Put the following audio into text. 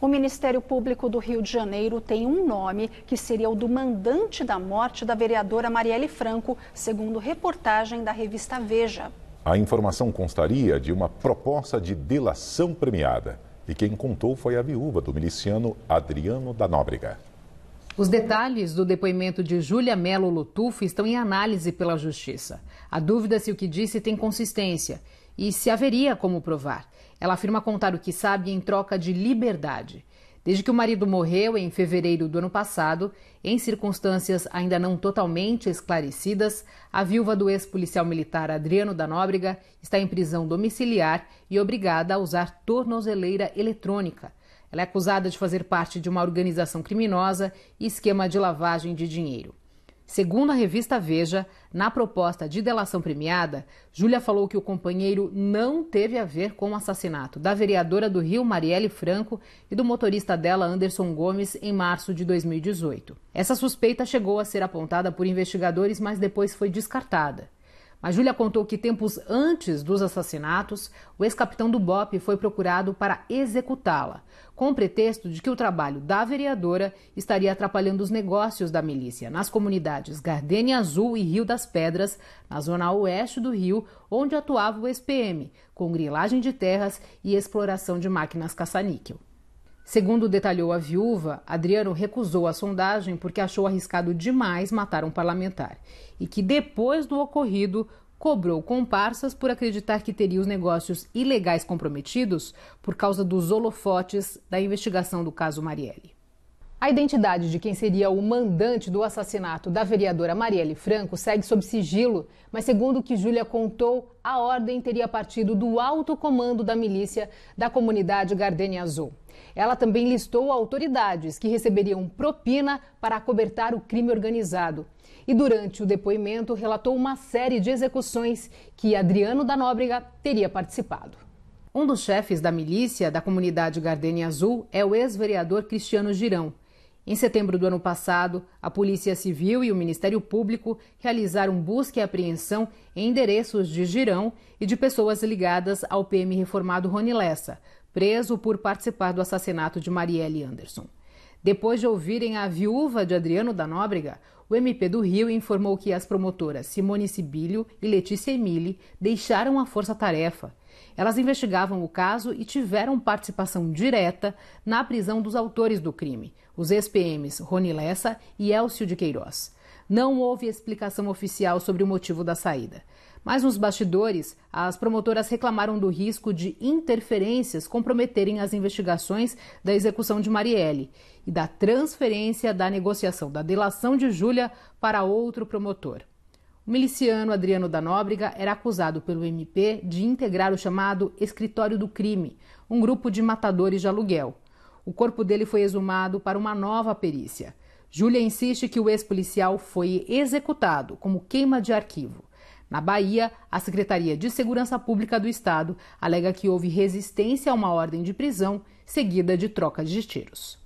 O Ministério Público do Rio de Janeiro tem um nome que seria o do mandante da morte da vereadora Marielle Franco, segundo reportagem da revista Veja. A informação constaria de uma proposta de delação premiada. E quem contou foi a viúva do miliciano Adriano da Nóbrega. Os detalhes do depoimento de Júlia Melo Lutufo estão em análise pela Justiça. A dúvida se o que disse tem consistência e se haveria como provar. Ela afirma contar o que sabe em troca de liberdade. Desde que o marido morreu em fevereiro do ano passado, em circunstâncias ainda não totalmente esclarecidas, a viúva do ex-policial militar Adriano da Nóbrega está em prisão domiciliar e obrigada a usar tornozeleira eletrônica. Ela é acusada de fazer parte de uma organização criminosa e esquema de lavagem de dinheiro. Segundo a revista Veja, na proposta de delação premiada, Júlia falou que o companheiro não teve a ver com o assassinato da vereadora do Rio, Marielle Franco, e do motorista dela, Anderson Gomes, em março de 2018. Essa suspeita chegou a ser apontada por investigadores, mas depois foi descartada. Mas Júlia contou que tempos antes dos assassinatos, o ex-capitão do BOP foi procurado para executá-la, com o pretexto de que o trabalho da vereadora estaria atrapalhando os negócios da milícia nas comunidades Gardenia Azul e Rio das Pedras, na zona oeste do Rio, onde atuava o SPM, com grilagem de terras e exploração de máquinas caça-níquel. Segundo detalhou a viúva, Adriano recusou a sondagem porque achou arriscado demais matar um parlamentar e que depois do ocorrido cobrou comparsas por acreditar que teria os negócios ilegais comprometidos por causa dos holofotes da investigação do caso Marielle. A identidade de quem seria o mandante do assassinato da vereadora Marielle Franco segue sob sigilo, mas segundo o que Júlia contou, a ordem teria partido do alto comando da milícia da comunidade Gardenia Azul. Ela também listou autoridades que receberiam propina para acobertar o crime organizado. E durante o depoimento relatou uma série de execuções que Adriano da Nóbrega teria participado. Um dos chefes da milícia da comunidade Gardenia Azul é o ex-vereador Cristiano Girão, em setembro do ano passado, a Polícia Civil e o Ministério Público realizaram busca e apreensão em endereços de Girão e de pessoas ligadas ao PM reformado Rony Lessa, preso por participar do assassinato de Marielle Anderson. Depois de ouvirem a viúva de Adriano da Nóbrega, o MP do Rio informou que as promotoras Simone Sibilho e Letícia Emile deixaram a força-tarefa. Elas investigavam o caso e tiveram participação direta na prisão dos autores do crime, os ex-PMs Rony Lessa e Elcio de Queiroz. Não houve explicação oficial sobre o motivo da saída. Mas nos bastidores, as promotoras reclamaram do risco de interferências comprometerem as investigações da execução de Marielle e da transferência da negociação da delação de Júlia para outro promotor. O miliciano Adriano da Nóbrega era acusado pelo MP de integrar o chamado Escritório do Crime, um grupo de matadores de aluguel. O corpo dele foi exumado para uma nova perícia. Júlia insiste que o ex-policial foi executado como queima de arquivo. Na Bahia, a Secretaria de Segurança Pública do Estado alega que houve resistência a uma ordem de prisão seguida de troca de tiros.